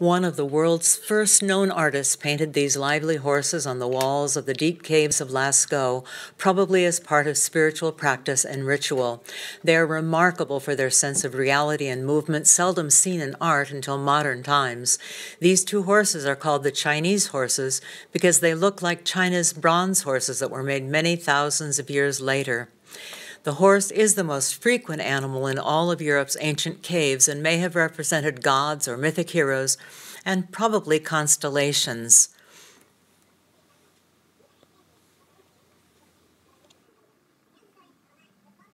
One of the world's first known artists painted these lively horses on the walls of the deep caves of Lascaux, probably as part of spiritual practice and ritual. They are remarkable for their sense of reality and movement, seldom seen in art until modern times. These two horses are called the Chinese horses because they look like China's bronze horses that were made many thousands of years later. The horse is the most frequent animal in all of Europe's ancient caves and may have represented gods or mythic heroes and probably constellations.